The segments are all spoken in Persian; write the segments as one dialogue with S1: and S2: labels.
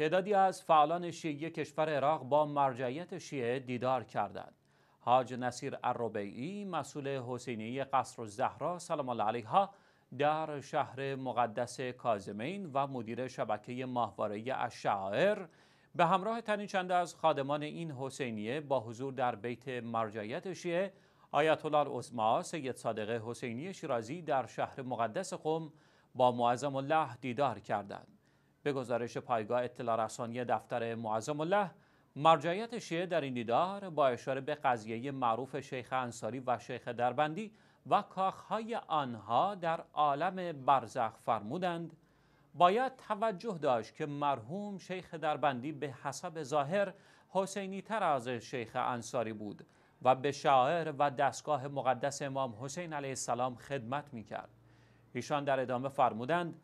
S1: تعدادی از فعالان شیعه کشور عراق با مرجعیت شیعه دیدار کردند. حاج نصیر الربیعی مسئول حسینی قصر زهرا سلام الله علیها در شهر مقدس کازمین و مدیر شبکه ماهواره اشعائر به همراه تنی چند از خادمان این حسینیه با حضور در بیت مرجعیت شیعه آیت الله سید صادق حسینی شیرازی در شهر مقدس قم با معظم الله دیدار کردند. به گزارش پایگاه اطلاع رسانی دفتر معظم الله مرجعیت شیعه در این دیدار با اشاره به قضیه معروف شیخ انصاری و شیخ دربندی و کاخهای آنها در عالم برزخ فرمودند باید توجه داشت که مرحوم شیخ دربندی به حسب ظاهر حسینی تر از شیخ انصاری بود و به شاعر و دستگاه مقدس امام حسین علیه السلام خدمت می کرد. ایشان در ادامه فرمودند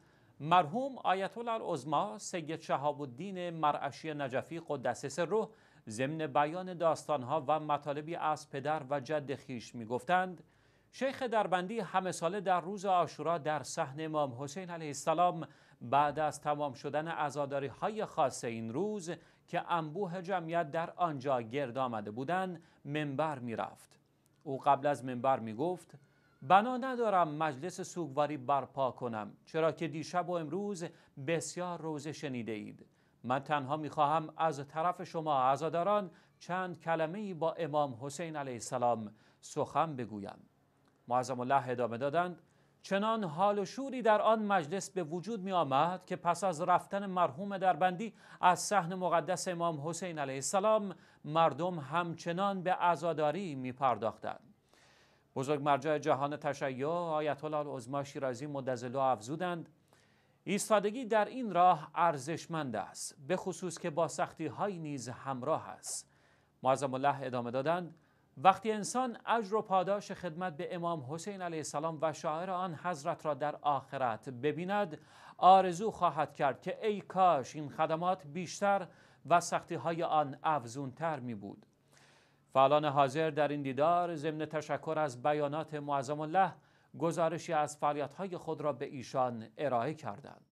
S1: مرحوم آیت الله العظما سید شهاب الدین مرعشی نجفی قدس روح ضمن بیان داستانها و مطالبی از پدر و جد خیش میگفتند شیخ دربندی همه ساله در روز آشورا در صحن امام حسین علیه السلام بعد از تمام شدن ازاداری های خاص این روز که انبوه جمعیت در آنجا گرد آمده بودند منبر رفت او قبل از منبر می گفت بنا ندارم مجلس سوگواری برپا کنم چرا که دیشب و امروز بسیار روزه شنیده اید من تنها میخواهم از طرف شما عزاداران چند کلمه با امام حسین علیه السلام سخن بگویم معظم الله ادامه دادند چنان حال و شوری در آن مجلس به وجود می آمد که پس از رفتن مرحوم دربندی از صحن مقدس امام حسین علیه السلام مردم همچنان به عزاداری می پرداختند. بزرگ مرجع جهان تشیع آیت الله العظما شیرازی مدزلو افزودند ایستادگی در این راه ارزشمند است به خصوص که با سختی های نیز همراه است معظم الله ادامه دادند وقتی انسان اجر و پاداش خدمت به امام حسین علیه السلام و شاعر آن حضرت را در آخرت ببیند آرزو خواهد کرد که ای کاش این خدمات بیشتر و سختی های آن افزونتر می بود فعالان حاضر در این دیدار ضمن تشکر از بیانات معظم الله گزارشی از فعالیت‌های خود را به ایشان ارائه کردند.